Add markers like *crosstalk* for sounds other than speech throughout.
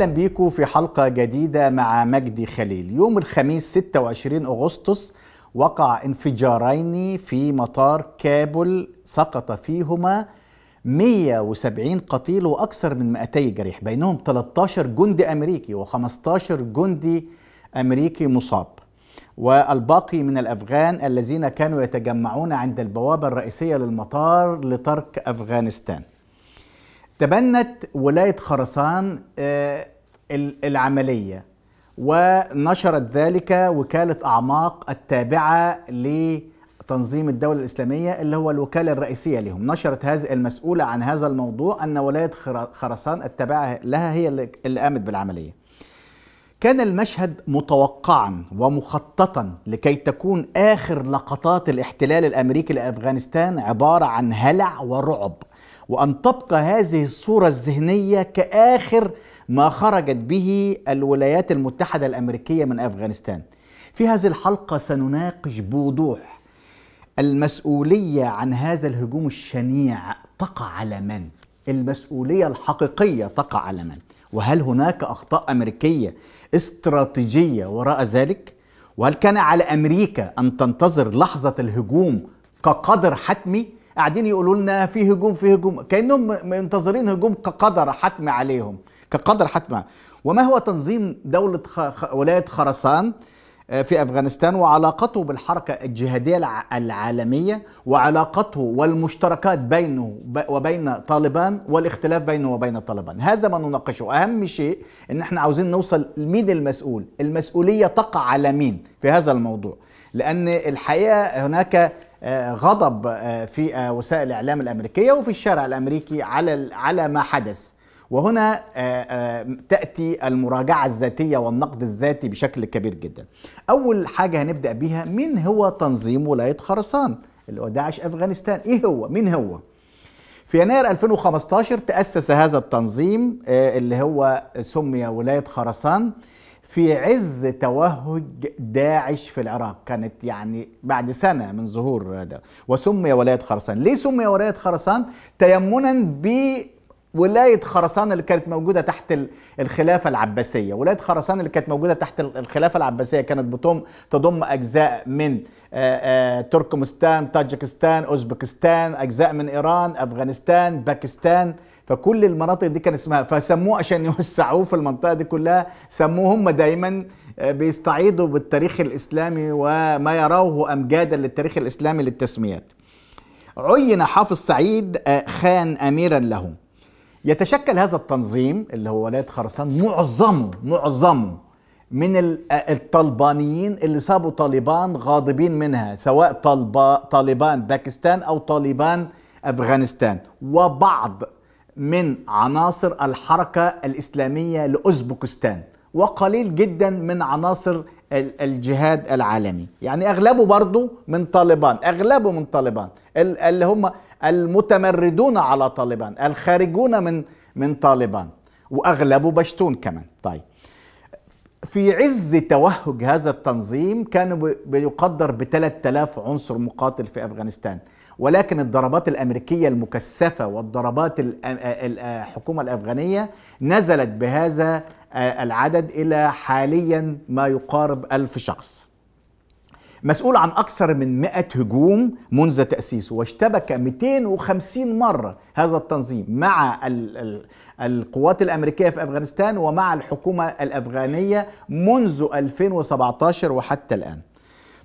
اهلا بيكم في حلقه جديده مع مجدي خليل يوم الخميس 26 اغسطس وقع انفجارين في مطار كابول سقط فيهما 170 قتيل واكثر من 200 جريح بينهم 13 جندي امريكي و15 جندي امريكي مصاب والباقي من الافغان الذين كانوا يتجمعون عند البوابه الرئيسيه للمطار لترك افغانستان تبنت ولاية خراسان آه، العملية ونشرت ذلك وكالة أعماق التابعة لتنظيم الدولة الإسلامية اللي هو الوكالة الرئيسية لهم نشرت هذه المسؤولة عن هذا الموضوع أن ولاية خراسان التابعة لها هي اللي قامت بالعملية كان المشهد متوقعا ومخططا لكي تكون آخر لقطات الاحتلال الأمريكي لأفغانستان عبارة عن هلع ورعب وأن تبقى هذه الصورة الذهنية كآخر ما خرجت به الولايات المتحدة الأمريكية من أفغانستان في هذه الحلقة سنناقش بوضوح المسؤولية عن هذا الهجوم الشنيع تقع على من؟ المسؤولية الحقيقية تقع على من؟ وهل هناك أخطاء أمريكية استراتيجية وراء ذلك؟ وهل كان على أمريكا أن تنتظر لحظة الهجوم كقدر حتمي؟ قاعدين يقولوا لنا في هجوم في هجوم كانهم منتظرين هجوم كقدر حتم عليهم كقدر حتم وما هو تنظيم دوله خ... ولايه خراسان آه، في افغانستان وعلاقته بالحركه الجهاديه العالميه وعلاقته والمشتركات بينه وبين طالبان والاختلاف بينه وبين طالبان هذا ما نناقشه اهم شيء ان احنا عاوزين نوصل لمين المسؤول المسؤوليه تقع على مين في هذا الموضوع لان الحقيقه هناك غضب آه، في آه، وسائل الاعلام الامريكيه وفي الشارع الامريكي على على ما حدث وهنا آه، تاتي المراجعه الذاتيه والنقد الذاتي بشكل كبير جدا اول حاجه هنبدا بيها مين هو تنظيم ولايه خراسان اللي هو داعش افغانستان ايه هو مين هو في يناير 2015 تأسس هذا التنظيم اللي هو سمي ولاية خراسان في عز توهج داعش في العراق كانت يعني بعد سنة من ظهور هذا وسمي ولاية خرسان ليه سمي ولاية خرسان تيمنا بولاية خرسان اللي كانت موجودة تحت الخلافة العباسية ولاية خرسان اللي كانت موجودة تحت الخلافة العباسية كانت بتم تضم أجزاء من آه، آه، تركمستان تاجكستان أوزبكستان أجزاء من إيران أفغانستان باكستان فكل المناطق دي كان اسمها فسموه عشان *laughs* يوسعوه في المنطقه دي كلها سموه هم دايما آه، بيستعيضوا بالتاريخ الاسلامي وما يروه امجادا للتاريخ الاسلامي للتسميات. عين حافظ سعيد آه، خان اميرا له. يتشكل هذا التنظيم اللي هو ولايه خراسان معظمه معظمه من آه، الطالبانيين اللي سابوا طالبان غاضبين منها سواء طالبان باكستان او طالبان افغانستان وبعض من عناصر الحركة الإسلامية لأوزبكستان وقليل جدا من عناصر الجهاد العالمي يعني أغلبه برضو من طالبان أغلبه من طالبان اللي هم المتمردون على طالبان الخارجون من من طالبان وأغلبه بشتون كمان طيب في عز توهج هذا التنظيم كان بيقدر ب 3000 عنصر مقاتل في أفغانستان ولكن الضربات الامريكيه المكثفه والضربات الحكومه الافغانيه نزلت بهذا العدد الى حاليا ما يقارب ألف شخص مسؤول عن أكثر من 100 هجوم منذ تأسيسه واشتبك 250 مرة هذا التنظيم مع القوات الأمريكية في أفغانستان ومع الحكومة الأفغانية منذ 2017 وحتى الآن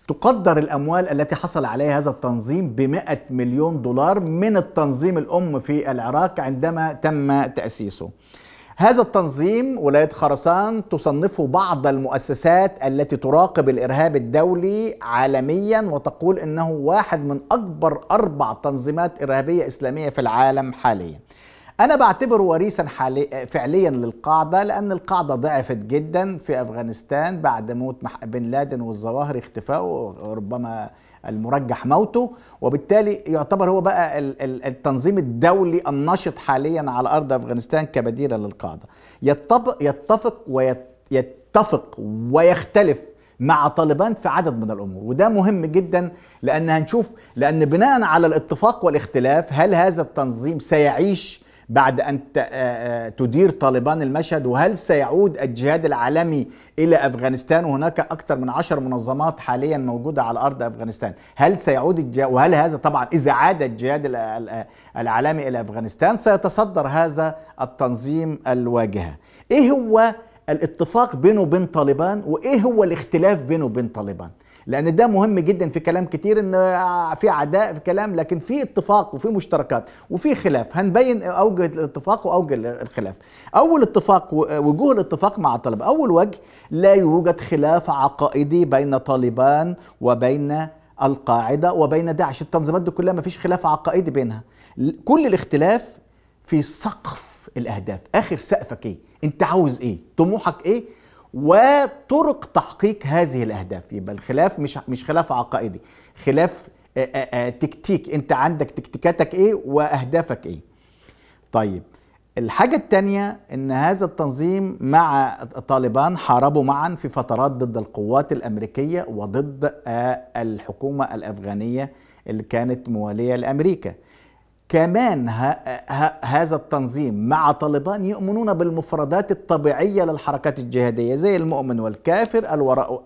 تقدر الأموال التي حصل عليها هذا التنظيم ب 100 مليون دولار من التنظيم الأم في العراق عندما تم تأسيسه هذا التنظيم ولاية خرسان تصنفه بعض المؤسسات التي تراقب الإرهاب الدولي عالميا وتقول إنه واحد من أكبر أربع تنظيمات إرهابية إسلامية في العالم حاليا انا بعتبره وريثا فعليا للقاعده لان القاعده ضعفت جدا في افغانستان بعد موت بن لادن والظواهر اختفائه وربما المرجح موته وبالتالي يعتبر هو بقى التنظيم الدولي النشط حاليا على ارض افغانستان كبديل للقاعده يتفق, يتفق ويتفق ويختلف مع طالبان في عدد من الامور وده مهم جدا لان هنشوف لان بناء على الاتفاق والاختلاف هل هذا التنظيم سيعيش بعد أن تدير طالبان المشهد وهل سيعود الجهاد العالمي إلى أفغانستان وهناك أكثر من عشر منظمات حاليا موجودة على أرض أفغانستان هل سيعود الجهاد وهل هذا طبعا إذا عاد الجهاد العالمي إلى أفغانستان سيتصدر هذا التنظيم الواجهة إيه هو الاتفاق بينه وبين طالبان وإيه هو الاختلاف بينه وبين طالبان لان ده مهم جدا في كلام كتير ان في عداء في كلام لكن في اتفاق وفي مشتركات وفي خلاف هنبين اوجه الاتفاق واوجه الخلاف اول اتفاق وجوه الاتفاق مع الطلبه اول وجه لا يوجد خلاف عقائدي بين طالبان وبين القاعده وبين داعش التنظيمات دي كلها ما فيش خلاف عقائدي بينها كل الاختلاف في سقف الاهداف اخر سقفك ايه انت عاوز ايه طموحك ايه وطرق تحقيق هذه الاهداف يبقى الخلاف مش مش خلاف عقائدي خلاف تكتيك انت عندك تكتيكاتك ايه واهدافك ايه طيب الحاجة الثانية أن هذا التنظيم مع طالبان حاربوا معا في فترات ضد القوات الأمريكية وضد الحكومة الأفغانية اللي كانت موالية لأمريكا كمان هذا التنظيم مع طالبان يؤمنون بالمفردات الطبيعية للحركات الجهادية زي المؤمن والكافر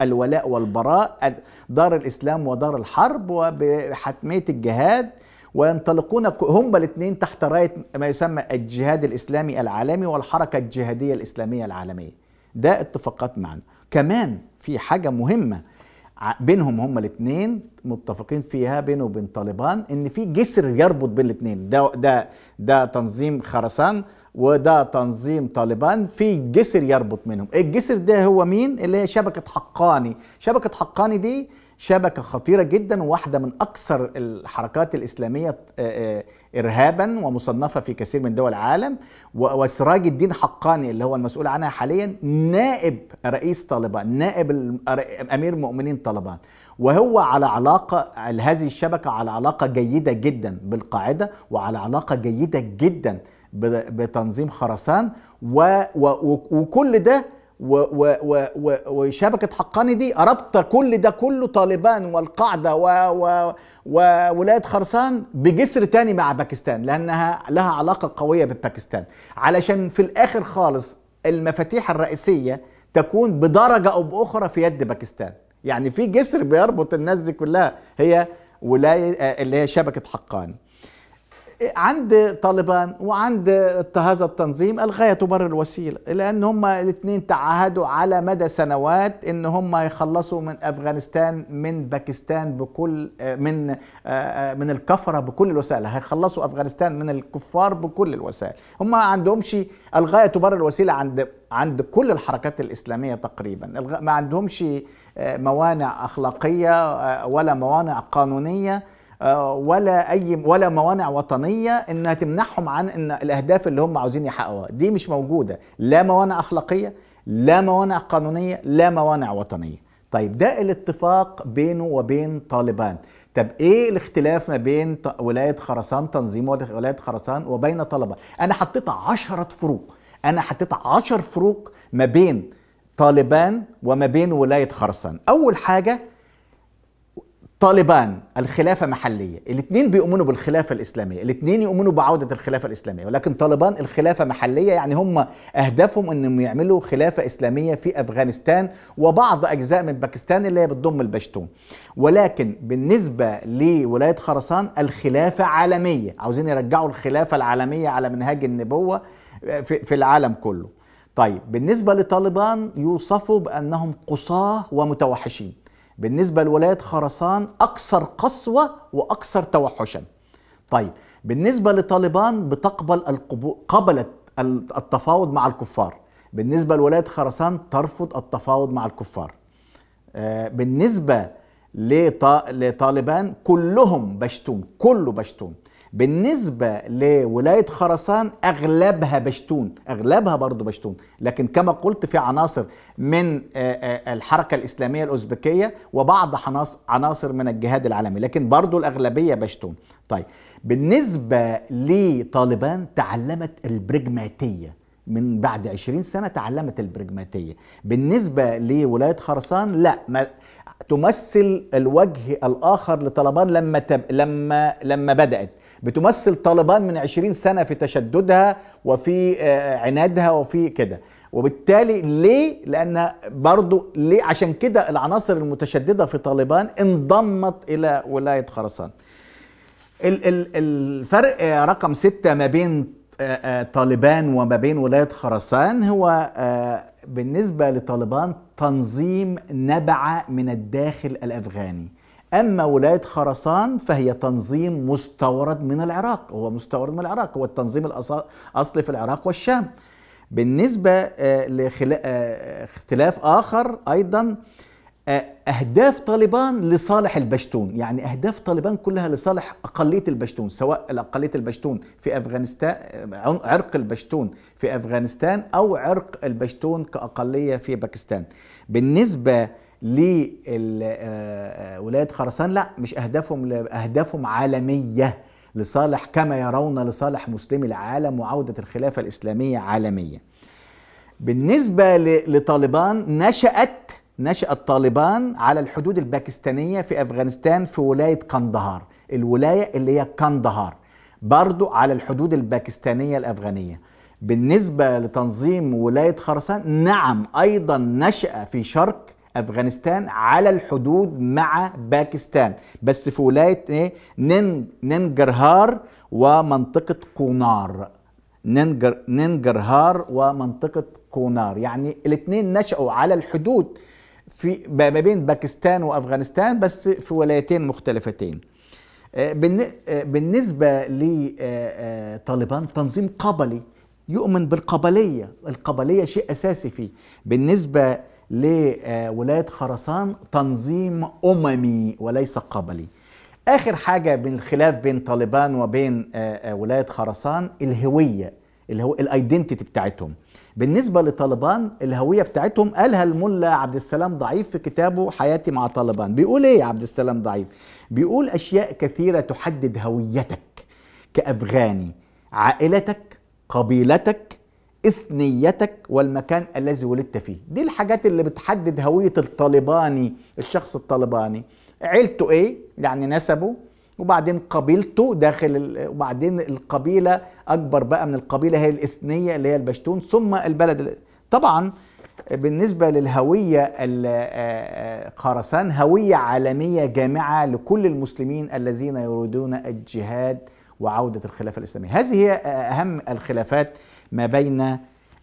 الولاء والبراء دار الإسلام ودار الحرب وبحتمية الجهاد وينطلقون هم الاثنين تحت راية ما يسمى الجهاد الإسلامي العالمي والحركة الجهادية الإسلامية العالمية ده اتفاقات معنا كمان في حاجة مهمة بينهم هما الاثنين متفقين فيها بينه وبين طالبان ان في جسر يربط بين الاثنين ده ده ده تنظيم خرسان وده تنظيم طالبان في جسر يربط منهم الجسر ده هو مين اللي هي شبكه حقاني شبكه حقاني دي شبكه خطيره جدا واحده من اكثر الحركات الاسلاميه آه، آه، ارهابا ومصنفه في كثير من دول العالم وسراج الدين حقاني اللي هو المسؤول عنها حاليا نائب رئيس طالبان نائب امير مؤمنين طالبان وهو على علاقه هذه الشبكه على علاقه جيده جدا بالقاعده وعلى علاقه جيده جدا بتنظيم خرسان و و وكل ده و و و و وشبكه حقاني دي رابطه كل ده كله طالبان والقاعده وولايه خرسان بجسر تاني مع باكستان لانها لها علاقه قويه بباكستان علشان في الاخر خالص المفاتيح الرئيسيه تكون بدرجه او باخرى في يد باكستان يعني في جسر بيربط الناس دي كلها هي ولايه آه، اللي هي شبكه حقاني عند طالبان وعند هذا التنظيم الغايه تبرر الوسيله لان هم الاثنين تعهدوا على مدى سنوات ان هم يخلصوا من افغانستان من باكستان بكل من من الكفره بكل الوسائل هيخلصوا افغانستان من الكفار بكل الوسائل هم ما عندهمش الغايه تبرر الوسيله عند عند كل الحركات الاسلاميه تقريبا ما عندهمش آه، موانع اخلاقيه آه، ولا موانع قانونيه آه، ولا اي ولا موانع وطنيه انها تمنعهم عن ان الاهداف اللي هم عاوزين يحققوها دي مش موجوده لا موانع اخلاقيه لا موانع قانونيه لا موانع وطنيه طيب ده الاتفاق بينه وبين طالبان طب ايه الاختلاف ما بين ولايه خراسان تنظيم ولايه خراسان وبين طلبه انا حطيت عشرة فروق انا حطيت عشر فروق ما بين طالبان وما بين ولايه خراسان اول حاجه طالبان الخلافة محلية الاثنين بيؤمنوا بالخلافة الإسلامية الاثنين يؤمنوا بعودة الخلافة الإسلامية ولكن طالبان الخلافة محلية يعني هم أهدافهم أنهم يعملوا خلافة إسلامية في أفغانستان وبعض أجزاء من باكستان اللي هي بتضم البشتون ولكن بالنسبة لولاية خراسان الخلافة عالمية عاوزين يرجعوا الخلافة العالمية على منهاج النبوة آه، في العالم كله طيب بالنسبة لطالبان يوصفوا بأنهم قصاه ومتوحشين بالنسبة لولاية خرسان أكثر قسوة وأكثر توحشا طيب بالنسبة لطالبان بتقبل القبو... قبلت التفاوض مع الكفار بالنسبة لولاية خرسان ترفض التفاوض مع الكفار آه، بالنسبة لطالبان كلهم بشتون كله بشتون بالنسبة لولاية خراسان أغلبها بشتون أغلبها برضو بشتون لكن كما قلت في عناصر من آه، آه، الحركة الإسلامية الأوزبكية وبعض عناصر من الجهاد العالمي لكن برضو الأغلبية بشتون طيب بالنسبة لطالبان تعلمت البرجماتية من بعد 20 سنة تعلمت البرجماتية بالنسبة لولاية خرسان لا ما تمثل الوجه الآخر لطالبان لما تب... لما لما بدأت بتمثل طالبان من 20 سنة في تشددها وفي آه، عنادها وفي كده وبالتالي ليه لأن برضو ليه عشان كده العناصر المتشددة في طالبان انضمت إلى ولاية خرسان الفرق آه، رقم ستة ما بين آه، طالبان وما بين ولاية خرسان هو بالنسبة لطالبان تنظيم نبع من الداخل الأفغاني أما ولاية خراسان فهي تنظيم مستورد من العراق هو مستورد من العراق هو التنظيم الأصلي في العراق والشام بالنسبة آه، لاختلاف آه، آخر أيضا آه، أهداف طالبان لصالح البشتون يعني أهداف طالبان كلها لصالح أقلية البشتون سواء أقلية البشتون في أفغانستان عرق البشتون في أفغانستان أو عرق البشتون كأقلية في باكستان بالنسبة لولايه آه، آه، خراسان لا مش اهدافهم اهدافهم عالميه لصالح كما يرون لصالح مسلمي العالم وعوده الخلافه الاسلاميه عالميا. بالنسبه لطالبان نشات نشات طالبان على الحدود الباكستانيه في افغانستان في ولايه قندهار، الولايه اللي هي قندهار برضو على الحدود الباكستانيه الافغانيه. بالنسبه لتنظيم ولايه خراسان نعم ايضا نشا في شرق افغانستان على الحدود مع باكستان بس في ولايه ايه ننجرهار ومنطقه قونار ننجر ننجرهار ومنطقه قونار يعني الاثنين نشأوا على الحدود في ما بين باكستان وافغانستان بس في ولايتين مختلفتين آه، آه، بالنسبه لطالبان آه، تنظيم قبلي يؤمن بالقبليه القبليه شيء اساسي فيه بالنسبه لولاية خراسان تنظيم أممي وليس قبلي آخر حاجة بين الخلاف بين طالبان وبين آه، آه، ولاية خراسان الهوية هو الايدنتيتي بتاعتهم بالنسبة لطالبان الهوية بتاعتهم قالها الملا عبد السلام ضعيف في كتابه حياتي مع طالبان بيقول ايه يا عبد السلام ضعيف بيقول أشياء كثيرة تحدد هويتك كأفغاني عائلتك قبيلتك إثنيتك والمكان الذي ولدت فيه دي الحاجات اللي بتحدد هوية الطالباني الشخص الطالباني عيلته إيه يعني نسبه وبعدين قبيلته داخل وبعدين القبيلة أكبر بقى من القبيلة هي الإثنية اللي هي البشتون ثم البلد طبعا بالنسبة للهوية آه، آه، خراسان هوية عالمية جامعة لكل المسلمين الذين يريدون الجهاد وعودة الخلافة الإسلامية هذه هي أهم الخلافات ما بين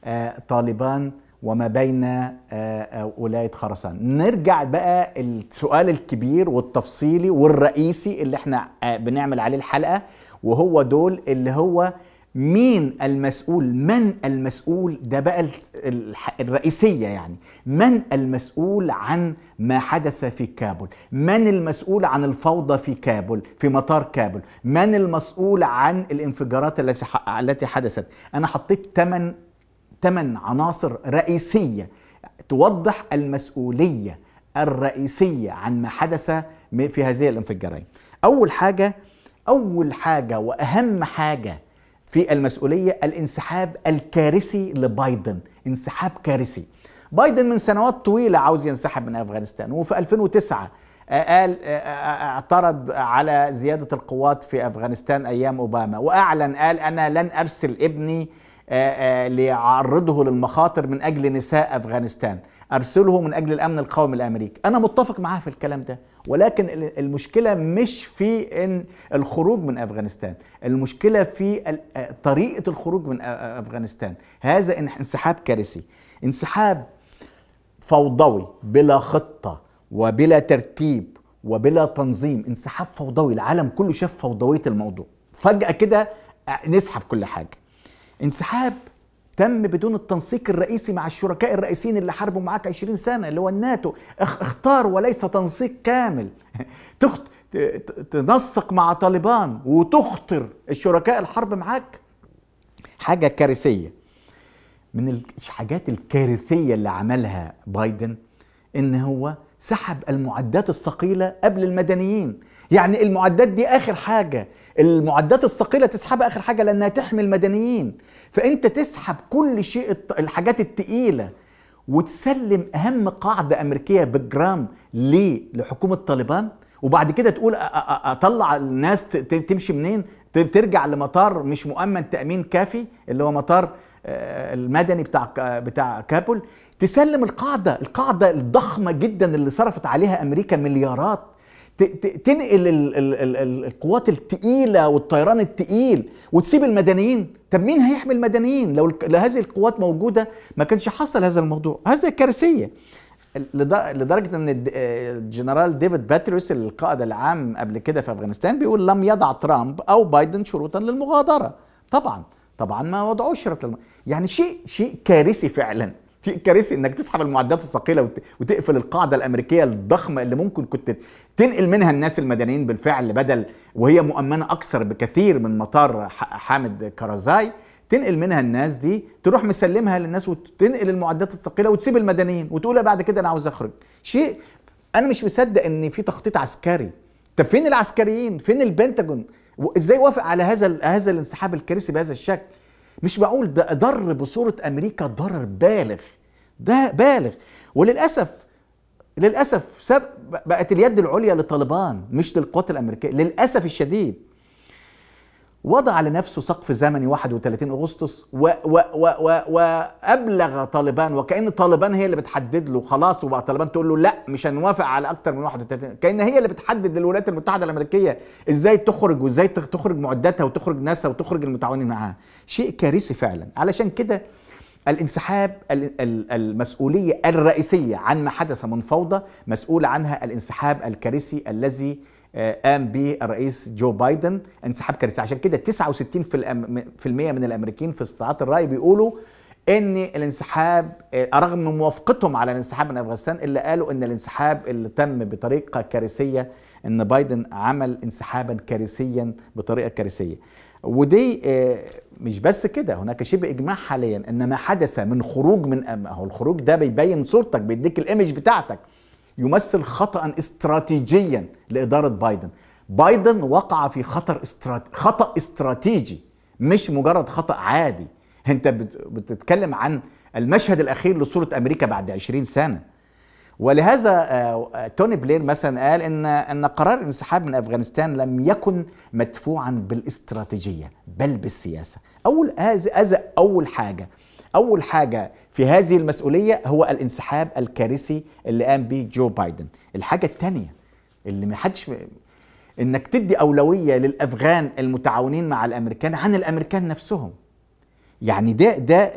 آه، طالبان وما بين آه، آه، ولايه خراسان نرجع بقى السؤال الكبير والتفصيلي والرئيسي اللي احنا بنعمل عليه الحلقه وهو دول اللي هو مين المسؤول من المسؤول ده بقى الرئيسية يعني من المسؤول عن ما حدث في كابول من المسؤول عن الفوضى في كابول في مطار كابول من المسؤول عن الانفجارات التي حدثت أنا حطيت 8 8 عناصر رئيسية توضح المسؤولية الرئيسية عن ما حدث في هذه الانفجارين أول حاجة أول حاجة وأهم حاجة في المسؤوليه الانسحاب الكارثي لبايدن انسحاب كارثي بايدن من سنوات طويله عاوز ينسحب من افغانستان وفي 2009 آه، قال آه، آه، اعترض على زياده القوات في افغانستان ايام اوباما واعلن قال انا لن ارسل ابني ليعرضه للمخاطر من اجل نساء افغانستان ارسله من اجل الامن القومي الامريكي انا متفق معاها في الكلام ده ولكن المشكله مش في ان الخروج من افغانستان المشكله في طريقه الخروج من افغانستان هذا انسحاب كارثي انسحاب فوضوي بلا خطه وبلا ترتيب وبلا تنظيم انسحاب فوضوي العالم كله شاف فوضويه الموضوع فجاه كده نسحب كل حاجه انسحاب تم بدون التنسيق الرئيسي مع الشركاء الرئيسيين اللي حاربوا معاك 20 سنه اللي هو الناتو اختار وليس تنسيق كامل *laughs* تخت... تنسق مع طالبان وتخطر الشركاء الحرب معاك حاجه كارثيه من الحاجات الكارثيه اللي عملها بايدن ان هو سحب المعدات الثقيله قبل المدنيين يعني المعدات دي اخر حاجه المعدات الثقيله تسحبها اخر حاجه لانها تحمي المدنيين فانت تسحب كل شيء الحاجات التقيله وتسلم اهم قاعده امريكيه بالجرام ليه لحكومه طالبان وبعد كده تقول اطلع الناس تمشي منين ترجع لمطار مش مؤمن تامين كافي اللي هو مطار آه، المدني بتاع بتاع كابول تسلم القاعده القاعده الضخمه جدا اللي صرفت عليها امريكا مليارات تنقل القوات التقيله والطيران التقيل وتسيب المدنيين طب مين هيحمي المدنيين لو هذه القوات موجوده ما كانش حصل هذا الموضوع هذا كارثيه لدرجه ان الجنرال ديفيد باتريوس القائد العام قبل كده في افغانستان بيقول لم يضع ترامب او بايدن شروطا للمغادره طبعا طبعا ما وضعوش شرط يعني شيء شيء كارثي فعلا شيء كارثي انك تسحب المعدات الثقيله وتقفل القاعده الامريكيه الضخمه اللي ممكن كنت تنقل منها الناس المدنيين بالفعل بدل وهي مؤمنه اكثر بكثير من مطار حامد كرزاي تنقل منها الناس دي تروح مسلمها للناس وتنقل المعدات الثقيله وتسيب المدنيين وتقول بعد كده انا عاوز اخرج شيء انا مش مصدق ان في تخطيط عسكري طب فين العسكريين فين البنتاجون ازاي وافق على هذا هذا الانسحاب الكارثي بهذا الشكل مش معقول ده ضر بصوره امريكا ضرر بالغ ده بالغ وللاسف للاسف بقت اليد العليا للطالبان مش للقوات الامريكيه للاسف الشديد وضع لنفسه سقف زمني 31 اغسطس وابلغ طالبان وكان طالبان هي اللي بتحدد له خلاص وبقى طالبان تقول له لا مش هنوافق على اكتر من 31 كان هي اللي بتحدد للولايات المتحده الامريكيه ازاي تخرج وازاي تخرج معداتها وتخرج ناسها وتخرج المتعاونين معاها شيء كارثي فعلا علشان كده الانسحاب المسؤولية الرئيسية عن ما حدث من فوضى مسؤول عنها الانسحاب الكارثي الذي قام آه، به الرئيس جو بايدن انسحاب كارثي عشان كده 69% من الامريكيين في استطاعات الراي بيقولوا ان الانسحاب آه، رغم موافقتهم على الانسحاب من افغانستان الا قالوا ان الانسحاب اللي تم بطريقه كارثيه ان بايدن عمل انسحابا كارثيا بطريقه كارثيه ودي آه، مش بس كده هناك شبه اجماع حاليا ان ما حدث من خروج من أم هو الخروج ده بيبين صورتك بيديك الايمج بتاعتك يمثل خطأ استراتيجيا لإدارة بايدن بايدن وقع في خطر استرات... خطأ استراتيجي مش مجرد خطأ عادي انت بتتكلم عن المشهد الأخير لصورة أمريكا بعد 20 سنة ولهذا آه، توني بلير مثلا قال ان ان قرار الانسحاب من افغانستان لم يكن مدفوعا بالاستراتيجيه بل بالسياسه اول هذا اول حاجه اول حاجه في هذه المسؤوليه هو الانسحاب الكارثي اللي قام به جو بايدن الحاجه الثانيه اللي ما حدش انك تدي اولويه للافغان المتعاونين مع الامريكان عن الامريكان نفسهم يعني ده ده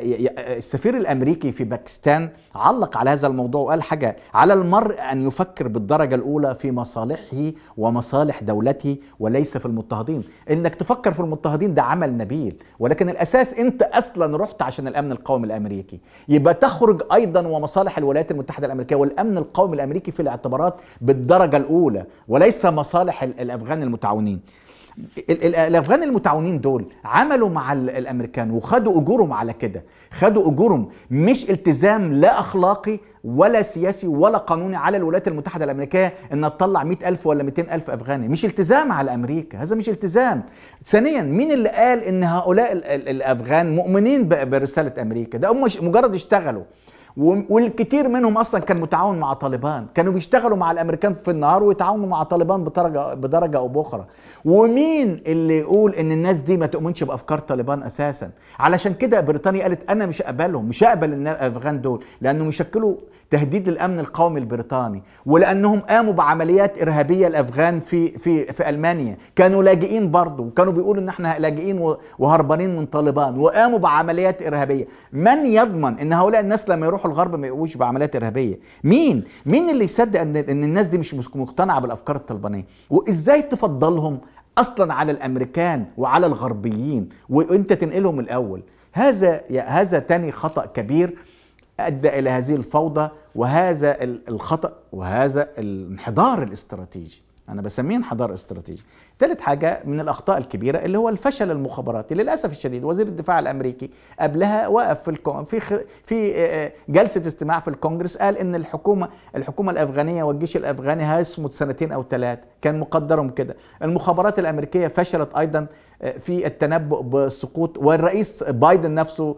السفير الامريكي في باكستان علق على هذا الموضوع وقال حاجه على المرء ان يفكر بالدرجه الاولى في مصالحه ومصالح دولته وليس في المضطهدين انك تفكر في المضطهدين ده عمل نبيل ولكن الاساس انت اصلا رحت عشان الامن القومي الامريكي يبقى تخرج ايضا ومصالح الولايات المتحده الامريكيه والامن القومي الامريكي في الاعتبارات بالدرجه الاولى وليس مصالح الافغان المتعاونين الافغان المتعاونين دول عملوا مع الامريكان وخدوا اجورهم على كده خدوا اجورهم مش التزام لا اخلاقي ولا سياسي ولا قانوني على الولايات المتحدة الأمريكية أن تطلع 100 ألف ولا 200 ألف أفغاني مش التزام على أمريكا هذا مش التزام ثانيا مين اللي قال أن هؤلاء الأفغان مؤمنين برسالة أمريكا ده هم مجرد اشتغلوا والكثير منهم اصلا كان متعاون مع طالبان كانوا بيشتغلوا مع الامريكان في النهار ويتعاونوا مع طالبان بدرجه بدرجه او باخرى ومين اللي يقول ان الناس دي ما تؤمنش بافكار طالبان اساسا علشان كده بريطانيا قالت انا مش اقبلهم مش اقبل الافغان دول لانه مشكلوا تهديد للامن القومي البريطاني ولانهم قاموا بعمليات ارهابيه الافغان في في في المانيا كانوا لاجئين برضه وكانوا بيقولوا ان احنا لاجئين وهربانين من طالبان وقاموا بعمليات ارهابيه من يضمن ان هؤلاء الناس لما يروحوا الغرب ما يقوموش بعمليات ارهابيه مين مين اللي يصدق ان ان الناس دي مش مقتنعه بالافكار الطالبانيه وازاي تفضلهم اصلا على الامريكان وعلى الغربيين وانت تنقلهم الاول هذا هذا تاني خطا كبير ادى الى هذه الفوضى وهذا الخطا وهذا الانحدار الاستراتيجي انا بسميه انحدار استراتيجي ثالث حاجه من الاخطاء الكبيره اللي هو الفشل المخابراتي للاسف الشديد وزير الدفاع الامريكي قبلها وقف في الكون في في آه، آه، جلسه استماع في الكونجرس قال ان الحكومه الحكومه الافغانيه والجيش الافغاني هيصمد سنتين او ثلاث كان مقدرهم كده المخابرات الامريكيه فشلت ايضا آه، في التنبؤ بالسقوط والرئيس بايدن نفسه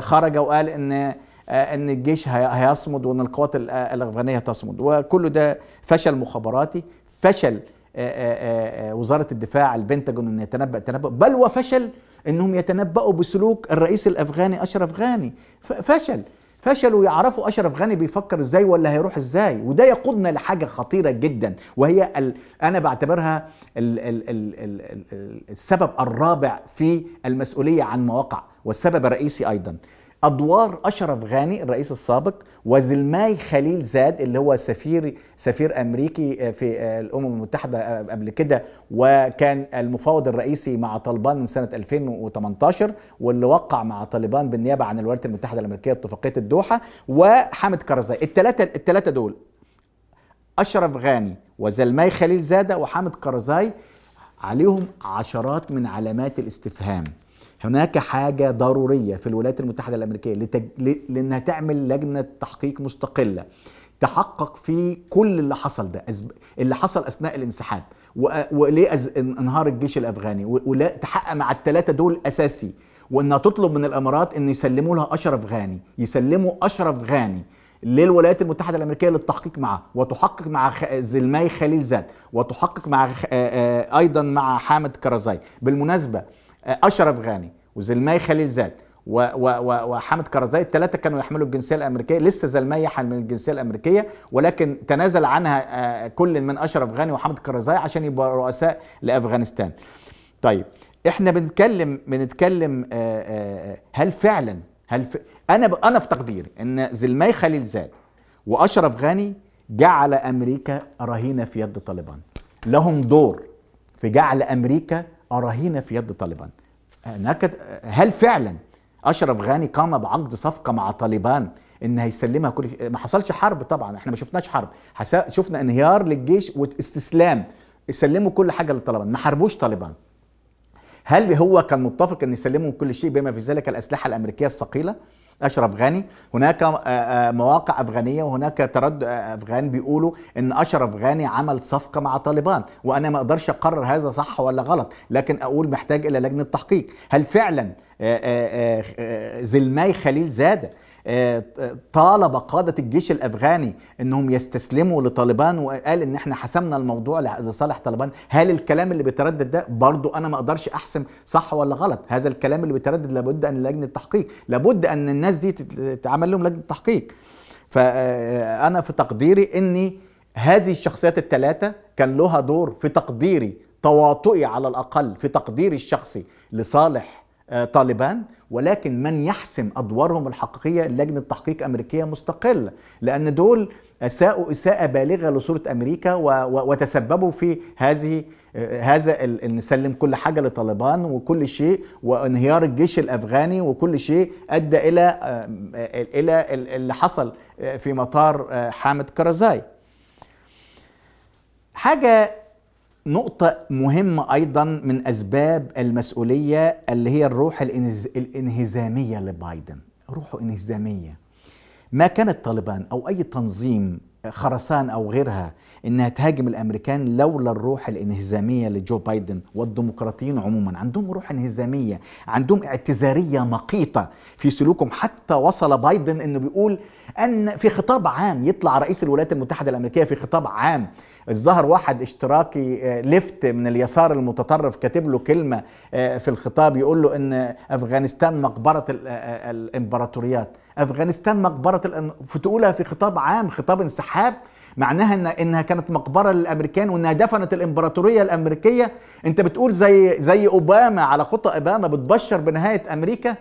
خرج وقال ان آه، ان الجيش هيصمد وان القوات آه، الافغانيه تصمد وكل ده فشل مخابراتي فشل آه، وزاره الدفاع البنتاجون ان يتنبا تنبا بل وفشل انهم يتنبأوا بسلوك الرئيس الافغاني اشرف غاني فشل فشلوا يعرفوا اشرف غاني بيفكر ازاي ولا هيروح ازاي وده يقودنا لحاجه خطيره جدا وهي ال... انا بعتبرها ال... ال... ال... ال... السبب الرابع في المسؤوليه عن مواقع والسبب الرئيسي ايضا ادوار اشرف غاني الرئيس السابق وزلماي خليل زاد اللي هو سفير سفير امريكي آه، في آه، الامم المتحده آه، قبل كده وكان المفاوض الرئيسي مع طالبان من سنه 2018 واللي وقع مع طالبان بالنيابه عن الولايات المتحده الامريكيه اتفاقيه الدوحه وحامد كرزاي الثلاثه الثلاثه دول اشرف غاني وزلماي خليل زاده وحامد كرزاي عليهم عشرات من علامات الاستفهام هناك حاجه ضروريه في الولايات المتحده الامريكيه لتج... ل... لانها تعمل لجنه تحقيق مستقله تحقق في كل اللي حصل ده أزب... اللي حصل اثناء الانسحاب و... وليه أز... انهار الجيش الافغاني و... ولا تحقق مع الثلاثه دول اساسي وانها تطلب من الامارات ان يسلموا لها اشرف غاني يسلموا اشرف غاني للولايات المتحدة الأمريكية للتحقيق معه وتحقق مع زلمي خليل زاد وتحقق مع أيضا مع حامد كرزاي بالمناسبة آه، اشرف غاني وزلماي خليل زاد وحامد كرزاي الثلاثه كانوا يحملوا الجنسيه الامريكيه لسه زلماي يحمل الجنسيه الامريكيه ولكن تنازل عنها آه، كل من اشرف غاني وحامد كرزاي عشان يبقى رؤساء لافغانستان طيب احنا بنتكلم بنتكلم آه، هل فعلا هل ف... انا انا في تقديري ان زلماي خليل زاد واشرف غاني جعل امريكا رهينه في يد طالبان لهم دور في جعل امريكا أراهينا في يد طالبان نكد هل فعلا أشرف غاني قام بعقد صفقة مع طالبان ان هيسلمها كل ما حصلش حرب طبعا احنا ما شفناش حرب حس... شفنا انهيار للجيش واستسلام يسلموا كل حاجه للطالبان ما حاربوش طالبان هل هو كان متفق ان يسلموا كل شيء بما في ذلك الاسلحه الامريكيه الثقيله اشرف غاني هناك آه، آه، مواقع افغانيه وهناك تردد آه، افغان بيقولوا ان اشرف غاني عمل صفقه مع طالبان وانا ما اقدرش اقرر هذا صح ولا غلط لكن اقول محتاج الى لجنه تحقيق هل فعلا زلماي خليل زاده آه، طالب قادة الجيش الأفغاني أنهم يستسلموا لطالبان وقال أن احنا حسمنا الموضوع لصالح طالبان هل الكلام اللي بيتردد ده برضو أنا ما أقدرش أحسم صح ولا غلط هذا الكلام اللي بيتردد لابد أن لجنة التحقيق لابد أن الناس دي تعمل لهم لجنة تحقيق فأنا آه، آه، في تقديري أني هذه الشخصيات الثلاثة كان لها دور في تقديري تواطئي على الأقل في تقديري الشخصي لصالح طالبان ولكن من يحسم ادوارهم الحقيقيه لجنه تحقيق امريكيه مستقله لان دول اساءوا اساءه بالغه لصوره امريكا وتسببوا في هذه هذا ان نسلم كل حاجه لطالبان وكل شيء وانهيار الجيش الافغاني وكل شيء ادى الى آه، الى اللي حصل آه، في مطار آه، حامد كرزاي حاجه نقطة مهمة أيضا من أسباب المسؤولية اللي هي الروح الانهزامية لبايدن روحه انهزامية ما كان الطالبان أو أي تنظيم خرسان أو غيرها إنها تهاجم الأمريكان لولا الروح الانهزامية لجو بايدن والديمقراطيين عموما عندهم روح انهزامية عندهم اعتذارية مقيتة في سلوكهم حتى وصل بايدن إنه بيقول أن في خطاب عام يطلع رئيس الولايات المتحدة الأمريكية في خطاب عام الظهر واحد اشتراكي آه، ليفت من اليسار المتطرف كاتب له كلمه آه، في الخطاب يقول له ان افغانستان مقبره آه، الامبراطوريات افغانستان مقبره فتقولها في خطاب عام خطاب انسحاب معناها إن انها كانت مقبره للامريكان وانها دفنت الامبراطوريه الامريكيه انت بتقول زي زي اوباما على خطى اوباما بتبشر بنهايه امريكا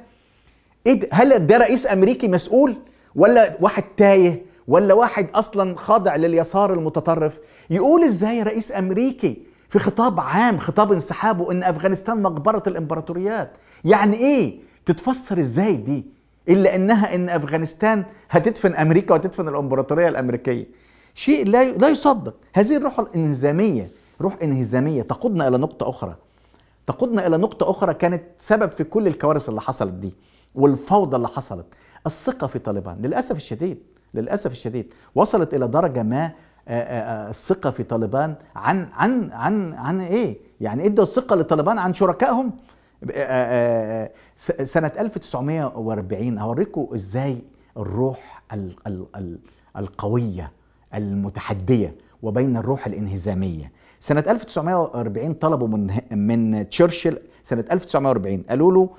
ايه هل ده رئيس امريكي مسؤول ولا واحد تايه ولا واحد اصلا خاضع لليسار المتطرف يقول ازاي رئيس امريكي في خطاب عام خطاب انسحابه ان افغانستان مقبره الامبراطوريات يعني ايه تتفسر ازاي دي الا انها ان افغانستان هتدفن امريكا وتدفن الامبراطوريه الامريكيه شيء لا لا يصدق هذه الروح الانهزاميه روح انهزاميه تقودنا الى نقطه اخرى تقودنا الى نقطه اخرى كانت سبب في كل الكوارث اللي حصلت دي والفوضى اللي حصلت الثقه في طالبان للاسف الشديد للاسف الشديد وصلت الى درجه ما آه، آه، آه، الثقه في طالبان عن عن عن عن ايه؟ يعني ادوا الثقه لطالبان عن شركائهم سنه 1940 هوريكم ازاي الروح القويه المتحديه وبين الروح الانهزاميه سنه 1940 طلبوا من من تشرشل سنه 1940 قالوا له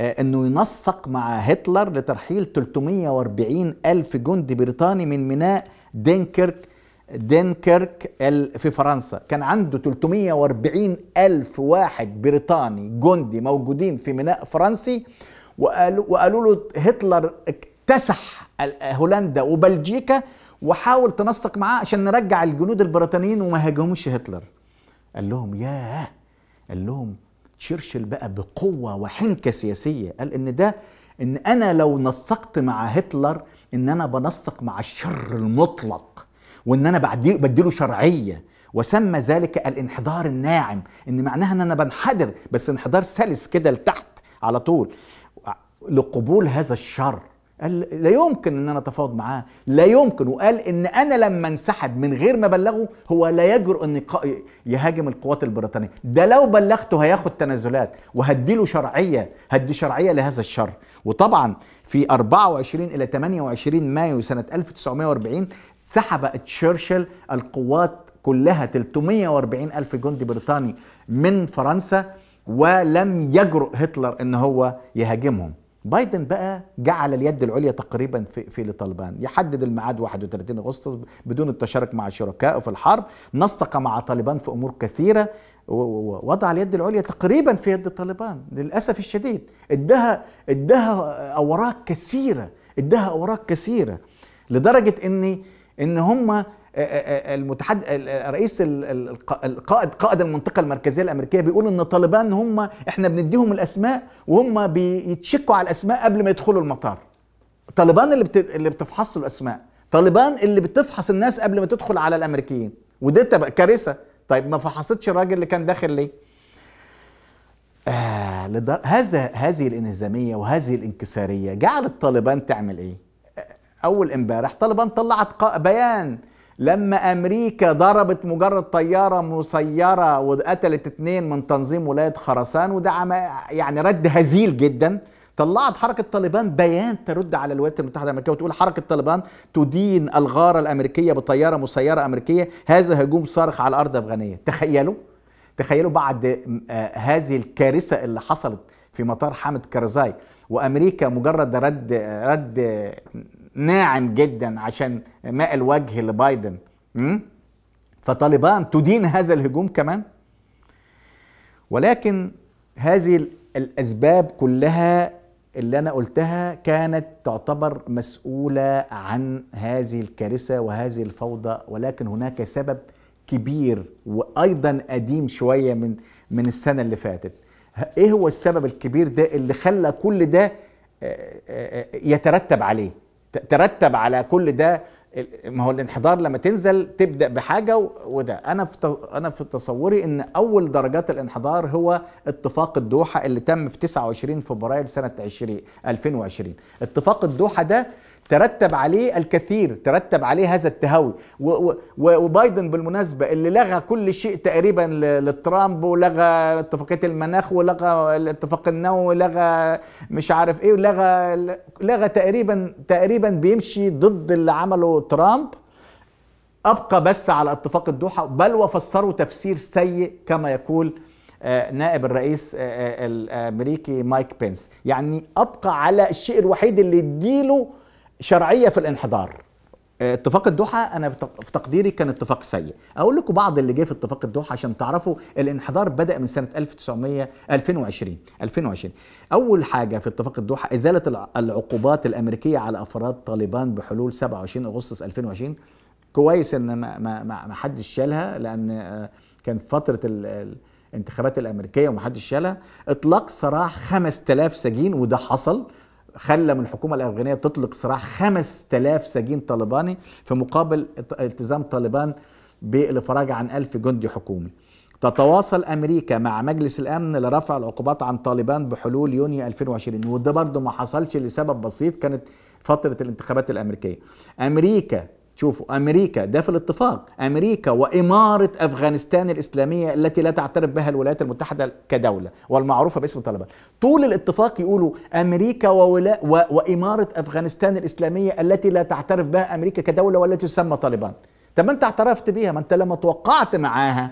آه، انه ينسق مع هتلر لترحيل 340 الف جندي بريطاني من ميناء دينكيرك دينكيرك في فرنسا كان عنده 340 الف واحد بريطاني جندي موجودين في ميناء فرنسي وقالوا, وقالوا له هتلر اكتسح هولندا وبلجيكا وحاول تنسق معاه عشان نرجع الجنود البريطانيين وما هاجموش هتلر قال لهم ياه قال لهم تشرشل بقى بقوه وحنكه سياسيه قال ان ده ان انا لو نسقت مع هتلر ان انا بنسق مع الشر المطلق وان انا بديله شرعيه وسمى ذلك الانحدار الناعم ان معناها ان انا بنحدر بس انحدار سلس كده لتحت على طول لقبول هذا الشر قال لا يمكن ان انا اتفاوض معاه لا يمكن وقال ان انا لما انسحب من غير ما ابلغه هو لا يجرؤ ان يهاجم القوات البريطانيه ده لو بلغته هياخد تنازلات وهديله شرعيه هدي شرعيه لهذا الشر وطبعا في 24 الى 28 مايو سنه 1940 سحب تشرشل القوات كلها 340 الف جندي بريطاني من فرنسا ولم يجرؤ هتلر ان هو يهاجمهم بايدن بقى جعل اليد العليا تقريبا في, في لطالبان يحدد الميعاد 31 اغسطس بدون التشارك مع شركائه في الحرب نسق مع طالبان في امور كثيره ووضع اليد العليا تقريبا في يد طالبان للاسف الشديد ادها ادها اوراق كثيره ادها اوراق كثيره لدرجه ان ان هم المتحد رئيس القائد قائد المنطقه المركزيه الامريكيه بيقول ان طالبان هم احنا بنديهم الاسماء وهم بيتشكوا على الاسماء قبل ما يدخلوا المطار طالبان اللي بت... اللي بتفحص له الاسماء طالبان اللي بتفحص الناس قبل ما تدخل على الامريكيين وده تبقى كارثه طيب ما فحصتش الراجل اللي كان داخل ليه آه لدر... هذا هذه الانهزاميه وهذه الانكساريه جعلت طالبان تعمل ايه اول امبارح طالبان طلعت بيان لما امريكا ضربت مجرد طياره مسيره وقتلت اثنين من تنظيم ولايه خراسان وده يعني رد هزيل جدا طلعت حركة طالبان بيان ترد على الولايات المتحدة الأمريكية وتقول حركة طالبان تدين الغارة الأمريكية بطيارة مسيرة أمريكية هذا هجوم صارخ على أرض أفغانية تخيلوا تخيلوا بعد آه، هذه الكارثة اللي حصلت في مطار حامد كرزاي وأمريكا مجرد رد رد ناعم جدا عشان ماء الوجه لبايدن فطالبان تدين هذا الهجوم كمان ولكن هذه الاسباب كلها اللي انا قلتها كانت تعتبر مسؤوله عن هذه الكارثه وهذه الفوضى ولكن هناك سبب كبير وايضا قديم شويه من من السنه اللي فاتت ايه هو السبب الكبير ده اللي خلى كل ده آه، آه، آه، يترتب عليه ترتب على كل ده ما هو الانحدار لما تنزل تبدا بحاجه وده انا في انا في تصوري ان اول درجات الانحدار هو اتفاق الدوحه اللي تم في 29 فبراير سنه 20 2020 اتفاق الدوحه ده ترتب عليه الكثير ترتب عليه هذا التهوي وبايدن بالمناسبة اللي لغى كل شيء تقريبا لترامب ولغى اتفاقية المناخ ولغى الاتفاق النووي ولغى مش عارف ايه ولغى لغى تقريبا تقريبا بيمشي ضد اللي عمله ترامب ابقى بس على اتفاق الدوحه بل وفسره تفسير سيء كما يقول آه، نائب الرئيس آه، آه، الامريكي مايك بينس يعني ابقى على الشيء الوحيد اللي يديله شرعيه في الانحدار آه، اتفاق الدوحه انا في تقديري كان اتفاق سيء اقول لكم بعض اللي جه في اتفاق الدوحه عشان تعرفوا الانحدار بدا من سنه 1900 2020 2020 اول حاجه في اتفاق الدوحه ازاله العقوبات الامريكيه على افراد طالبان بحلول 27 اغسطس 2020 كويس ان ما ما ما حدش شالها لان آه، كان فتره الانتخابات الامريكيه ومحدش شالها اطلاق سراح 5000 سجين وده حصل خلى من الحكومة الأفغانية تطلق سراح 5000 سجين طالباني في مقابل التزام طالبان بالفراج عن 1000 جندي حكومي تتواصل امريكا مع مجلس الامن لرفع العقوبات عن طالبان بحلول يونيو 2020 وده برضه ما حصلش لسبب بسيط كانت فتره الانتخابات الامريكيه امريكا شوفوا امريكا ده في الاتفاق امريكا واماره افغانستان الاسلاميه التي لا تعترف بها الولايات المتحده كدوله والمعروفه باسم طالبان طول الاتفاق يقولوا امريكا وولا و... واماره افغانستان الاسلاميه التي لا تعترف بها امريكا كدوله والتي تسمى طالبان طب ما انت اعترفت بيها ما انت لما توقعت معاها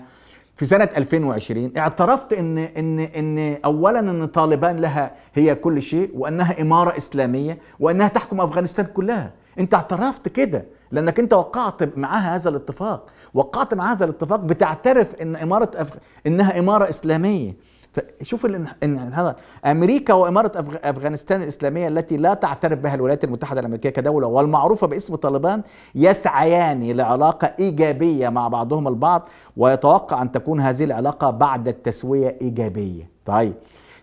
في سنة 2020 اعترفت ان ان ان اولا ان طالبان لها هي كل شيء وانها امارة اسلامية وانها تحكم افغانستان كلها انت اعترفت كده لانك انت وقعت معاها هذا الاتفاق وقعت مع هذا الاتفاق بتعترف ان اماره أف... انها اماره اسلاميه فشوف ال... ان هذا امريكا واماره أفغ... افغانستان الاسلاميه التي لا تعترف بها الولايات المتحده الامريكيه كدوله والمعروفه باسم طالبان يسعيان لعلاقه ايجابيه مع بعضهم البعض ويتوقع ان تكون هذه العلاقه بعد التسويه ايجابيه طيب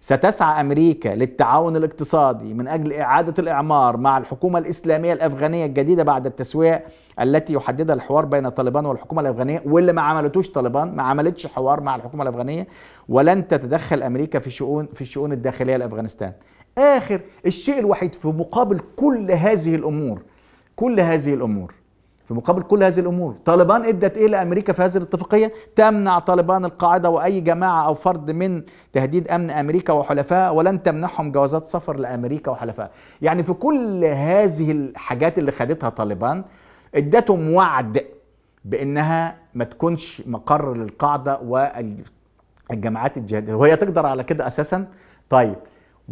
ستسعى أمريكا للتعاون الاقتصادي من أجل إعادة الإعمار مع الحكومة الإسلامية الأفغانية الجديدة بعد التسوية التي يحددها الحوار بين طالبان والحكومة الأفغانية واللي ما عملتوش طالبان ما عملتش حوار مع الحكومة الأفغانية ولن تتدخل أمريكا في شؤون في الشؤون الداخلية لأفغانستان آخر الشيء الوحيد في مقابل كل هذه الأمور كل هذه الأمور في مقابل كل هذه الامور طالبان ادت ايه لامريكا في هذه الاتفاقيه تمنع طالبان القاعده واي جماعه او فرد من تهديد امن امريكا وحلفائها ولن تمنحهم جوازات سفر لامريكا وحلفائها يعني في كل هذه الحاجات اللي خدتها طالبان ادتهم وعد بانها ما تكونش مقر للقاعده والجماعات الجهاديه وهي تقدر على كده اساسا طيب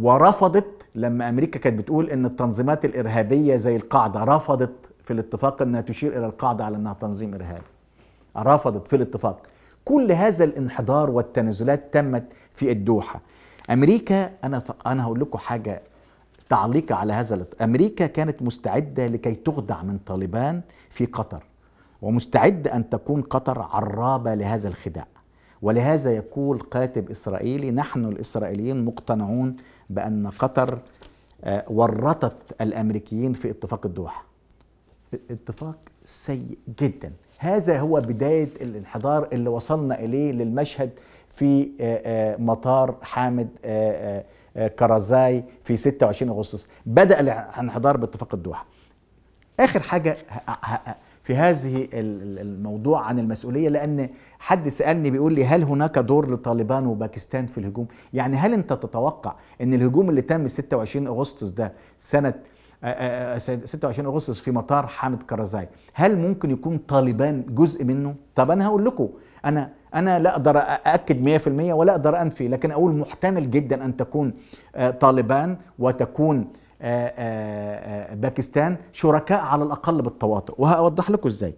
ورفضت لما امريكا كانت بتقول ان التنظيمات الارهابيه زي القاعده رفضت في الاتفاق انها تشير الى القاعده على انها تنظيم ارهابي رفضت في الاتفاق كل هذا الانحدار والتنازلات تمت في الدوحه امريكا انا انا هقول لكم حاجه تعليق على هذا امريكا كانت مستعده لكي تخدع من طالبان في قطر ومستعده ان تكون قطر عرابه لهذا الخداع ولهذا يقول كاتب اسرائيلي نحن الاسرائيليين مقتنعون بان قطر آه، ورطت الامريكيين في اتفاق الدوحه اتفاق سيء جدا هذا هو بداية الانحدار اللي وصلنا إليه للمشهد في آه، آه، مطار حامد آه، كرزاي في 26 أغسطس بدأ الانحدار باتفاق الدوحة آخر حاجة في هذه الموضوع عن المسؤولية لأن حد سألني بيقول لي هل هناك دور لطالبان وباكستان في الهجوم؟ يعني هل أنت تتوقع أن الهجوم اللي تم 26 أغسطس ده سنة 26 آه، آه، آه، اغسطس في مطار حامد كرزاي هل ممكن يكون طالبان جزء منه طب انا هقول لكم انا انا لا اقدر اكد 100% ولا اقدر انفي لكن اقول محتمل جدا ان تكون طالبان وتكون باكستان شركاء على الاقل بالتواطؤ وهوضح لكم ازاي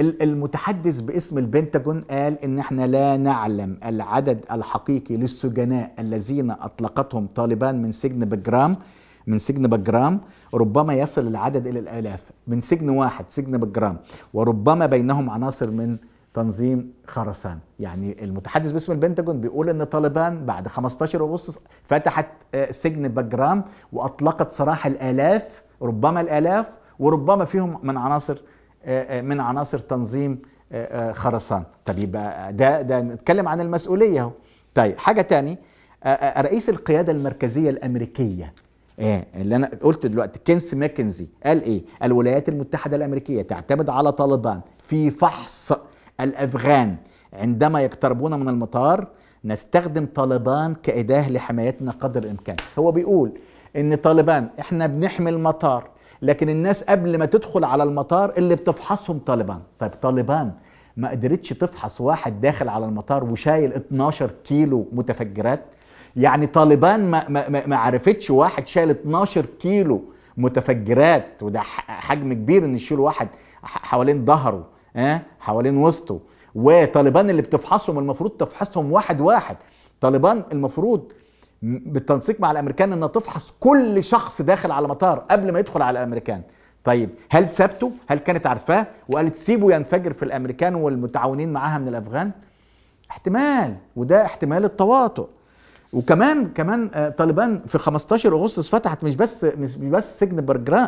المتحدث باسم البنتاجون قال ان احنا لا نعلم العدد الحقيقي للسجناء الذين اطلقتهم طالبان من سجن بجرام من سجن بجرام ربما يصل العدد إلى الآلاف من سجن واحد سجن بجرام وربما بينهم عناصر من تنظيم خرسان يعني المتحدث باسم البنتاجون بيقول ان طالبان بعد 15 اغسطس فتحت آه، سجن بجرام واطلقت سراح الالاف ربما الالاف وربما فيهم من عناصر آه، آه، من عناصر تنظيم خرسان طب يبقى ده ده نتكلم عن المسؤوليه اهو طيب حاجه تاني رئيس القياده المركزيه الامريكيه آه اللي انا قلت دلوقتي كينس ماكنزي قال ايه الولايات المتحده الامريكيه تعتمد على طالبان في فحص الافغان عندما يقتربون من المطار نستخدم طالبان كاداه لحمايتنا قدر الامكان هو بيقول ان طالبان احنا بنحمي المطار لكن الناس قبل ما تدخل على المطار اللي بتفحصهم طالبان طيب طالبان ما قدرتش تفحص واحد داخل على المطار وشايل 12 كيلو متفجرات يعني طالبان ما, ما, ما عرفتش واحد شال 12 كيلو متفجرات وده حجم كبير ان يشيل واحد حوالين ظهره ها آه، حوالين وسطه وطالبان اللي بتفحصهم المفروض تفحصهم واحد واحد طالبان المفروض بالتنسيق مع الامريكان انها تفحص كل شخص داخل على مطار قبل ما يدخل على الامريكان طيب هل سابته هل كانت عارفاه وقالت سيبه ينفجر في الامريكان والمتعاونين معاها من الافغان احتمال وده احتمال التواطؤ وكمان كمان آه، طالبان في 15 اغسطس فتحت مش بس مش بس سجن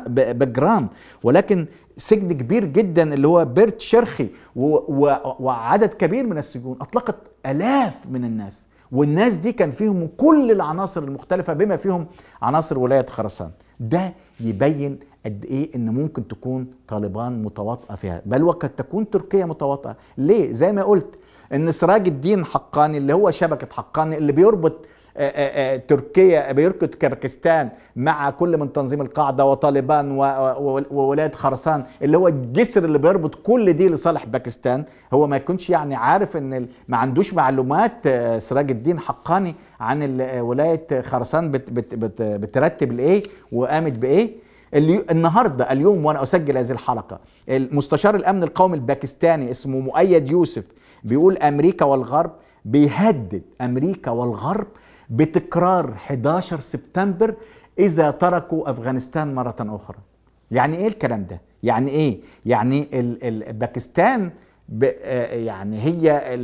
بجرام ولكن سجن كبير جدا اللي هو بيرت شرخي وعدد كبير من السجون اطلقت الاف من الناس والناس دي كان فيهم كل العناصر المختلفه بما فيهم عناصر ولايه خراسان ده يبين قد ايه ان ممكن تكون طالبان متواطئه فيها بل وقد تكون تركيا متواطئه ليه زي ما قلت ان سراج الدين حقاني اللي هو شبكه حقاني اللي بيربط آه، آه، آه، تركيا بيركض كركستان مع كل من تنظيم القاعده وطالبان وولايه خرسان اللي هو الجسر اللي بيربط كل دي لصالح باكستان هو ما يكونش يعني عارف ان ما عندوش معلومات سراج الدين حقاني عن ولايه خرسان بترتب الايه وقامت بايه النهارده اليوم وانا اسجل هذه الحلقه المستشار الامن القومي الباكستاني اسمه مؤيد يوسف بيقول امريكا والغرب بيهدد امريكا والغرب بتكرار 11 سبتمبر إذا تركوا أفغانستان مرة أخرى يعني إيه الكلام ده؟ يعني إيه؟ يعني الباكستان باكستان آه، يعني هي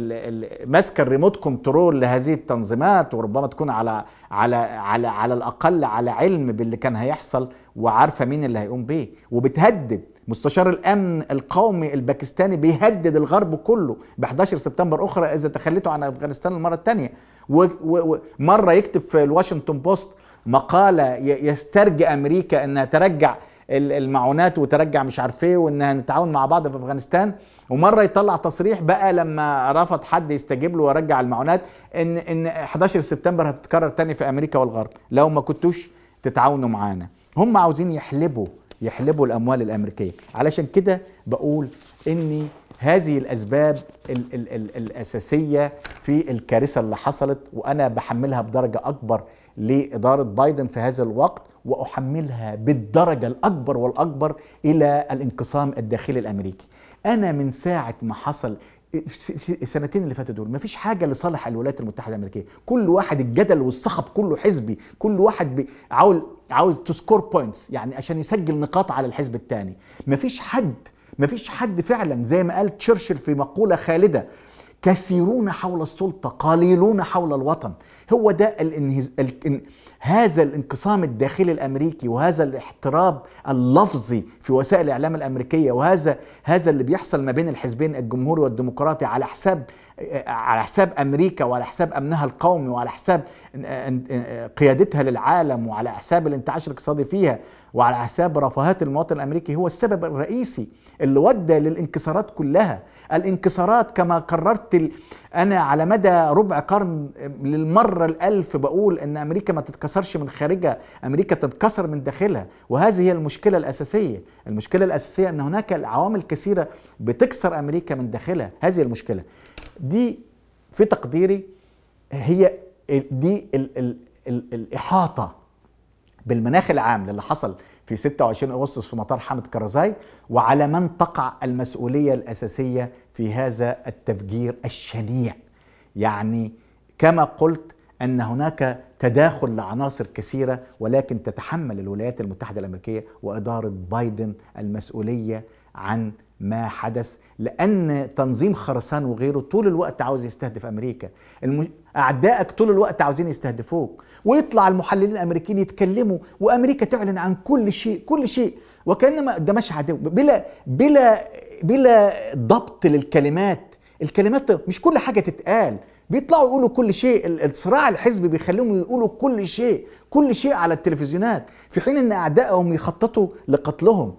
ماسكه الريموت كنترول لهذه التنظيمات وربما تكون على على على على الاقل على علم باللي كان هيحصل وعارفه مين اللي هيقوم بيه وبتهدد مستشار الامن القومي الباكستاني بيهدد الغرب كله ب 11 سبتمبر اخرى اذا تخليتوا عن افغانستان المره الثانيه ومره يكتب في الواشنطن بوست مقاله يسترجي امريكا انها ترجع المعونات وترجع مش عارف ايه وانها نتعاون مع بعض في افغانستان ومره يطلع تصريح بقى لما رفض حد يستجيب له ويرجع المعونات ان ان 11 سبتمبر هتتكرر تاني في امريكا والغرب لو ما كنتوش تتعاونوا معانا هم عاوزين يحلبوا يحلبوا الاموال الامريكيه علشان كده بقول اني هذه الأسباب الـ الـ الـ الأساسية في الكارثة اللي حصلت وأنا بحملها بدرجة أكبر لإدارة بايدن في هذا الوقت وأحملها بالدرجة الأكبر والأكبر إلى الانقسام الداخلي الأمريكي أنا من ساعة ما حصل السنتين اللي فاتوا دول مفيش حاجه لصالح الولايات المتحده الامريكيه كل واحد الجدل والصخب كله حزبي كل واحد عاوز عاوز تسكور بوينتس يعني عشان يسجل نقاط على الحزب الثاني مفيش حد مفيش حد فعلا زي ما قال تشرشل في مقولة خالدة كثيرون حول السلطة قليلون حول الوطن هو ده الانهز... ال... هذا الانقسام الداخلي الامريكي وهذا الاحتراب اللفظي في وسائل الاعلام الامريكيه وهذا هذا اللي بيحصل ما بين الحزبين الجمهوري والديمقراطي على حساب على حساب امريكا وعلى حساب امنها القومي وعلى حساب قيادتها للعالم وعلى حساب الانتعاش الاقتصادي فيها وعلى حساب رفاهات المواطن الامريكي هو السبب الرئيسي اللي ودى للانكسارات كلها الانكسارات كما قررت انا على مدى ربع قرن للمره المرة الألف بقول أن أمريكا ما تتكسرش من خارجها أمريكا تتكسر من داخلها وهذه هي المشكلة الأساسية المشكلة الأساسية أن هناك عوامل كثيرة بتكسر أمريكا من داخلها هذه المشكلة دي في تقديري هي دي ال ال ال الإحاطة بالمناخ العام اللي حصل في 26 أغسطس في مطار حامد كرزاي وعلى من تقع المسؤولية الأساسية في هذا التفجير الشنيع يعني كما قلت ان هناك تداخل لعناصر كثيره ولكن تتحمل الولايات المتحده الامريكيه واداره بايدن المسؤوليه عن ما حدث لان تنظيم خرسان وغيره طول الوقت عاوز يستهدف امريكا الم... اعدائك طول الوقت عاوزين يستهدفوك ويطلع المحللين الامريكيين يتكلموا وامريكا تعلن عن كل شيء كل شيء وكانما ده مش عدو بلا بلا بلا ضبط للكلمات الكلمات مش كل حاجه تتقال بيطلعوا يقولوا كل شيء الصراع الحزبي بيخليهم يقولوا كل شيء كل شيء على التلفزيونات في حين ان اعدائهم يخططوا لقتلهم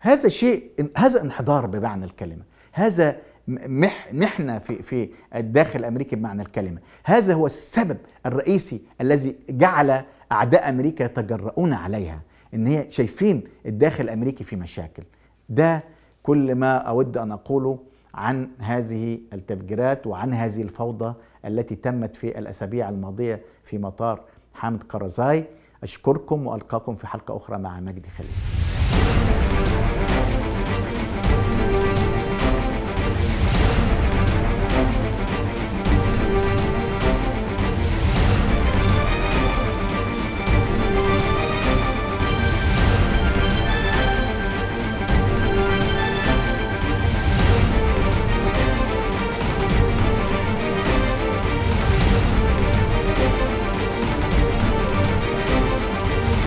هذا شيء هذا انحدار بمعنى الكلمه هذا مح محنه في في الداخل الامريكي بمعنى الكلمه هذا هو السبب الرئيسي الذي جعل اعداء امريكا يتجرؤون عليها ان هي شايفين الداخل الامريكي في مشاكل ده كل ما اود ان اقوله عن هذه التفجيرات وعن هذه الفوضى التي تمت في الأسابيع الماضية في مطار حامد قرزاي أشكركم وألقاكم في حلقة أخرى مع مجدي خليل